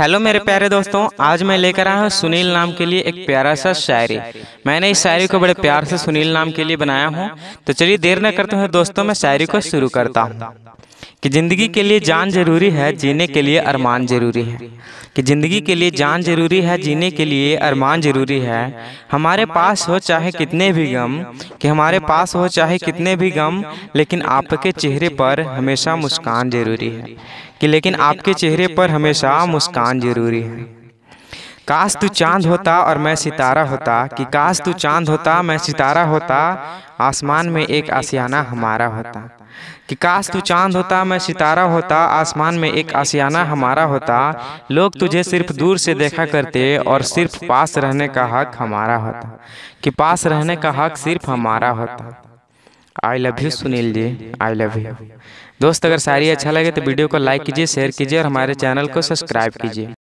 hello मेरे प्यारे दोस्तों आज मैं लेकर आया हूँ सुनील नाम के लिए एक प्यारा सा शायरी मैंने इस शायरी को बड़े प्यार से सुनील नाम के लिए बनाया हूँ तो चलिए देर न करते हुए दोस्तों मैं शायरी को शुरू करता हूँ कि ज़िंदगी के लिए जान जरूरी है जीने के लिए अरमान जरूरी है कि ज़िंदगी के लिए जान जरूरी है जीने के लिए अरमान जरूरी है हमारे पास हो चाहे कितने भी गम कि हमारे पास हो चाहे कितने भी गम लेकिन आपके चेहरे पर हमेशा मुस्कान जरूरी है कि लेकिन आपके चेहरे पर हमेशा मुस्कान जरूरी है काश तू चांद होता और मैं सितारा होता कि काश तू चांद होता मैं सितारा होता आसमान में एक आसियाना हमारा होता कि काश तू चांद होता मैं सितारा होता आसमान में एक आसियाना हमारा होता लोग तुझे सिर्फ दूर से देखा करते और सिर्फ पास रहने का हक हमारा होता कि पास रहने का हक सिर्फ हमारा होता I love you Sunil ji I love you दोस्त अगर शायरी अच्छा लगे तो वीडियो को लाइक कीजिए शेयर कीजिए और हमारे चैनल को सब्सक्राइब कीजिए